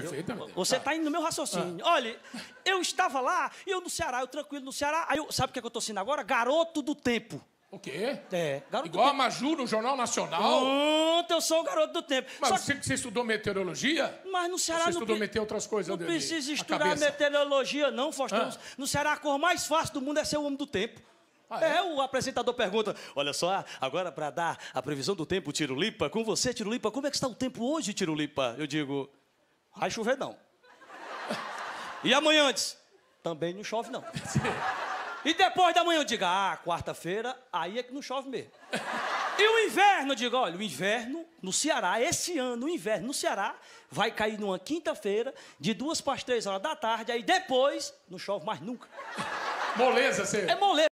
Perfeitamente. você está indo no meu raciocínio. Ah. Olha, eu estava lá e eu no Ceará, eu tranquilo no Ceará. Aí eu, sabe o que, é que eu tô sendo agora? Garoto do tempo. O quê? É, garoto Igual do tempo. a Maju no Jornal Nacional? Pronto, eu sou o garoto do tempo. Mas Só você, você estudou meteorologia? Mas no Ceará você estudou pre... meter outras coisas, Não precisa estudar meteorologia, não, Faustão. Ah. No Ceará, a cor mais fácil do mundo é ser o homem do tempo. Ah, é? é? o apresentador pergunta: Olha só, agora para dar a previsão do tempo, Tirulipa, com você, Tirulipa, como é que está o tempo hoje, Tirulipa? Eu digo vai chover não. E amanhã antes, também não chove não. E depois da manhã eu digo, ah, quarta-feira, aí é que não chove mesmo. E o inverno, eu digo, olha, o inverno no Ceará, esse ano, o inverno no Ceará, vai cair numa quinta-feira, de duas para as três horas da tarde, aí depois não chove mais nunca. Moleza, você. É moleza.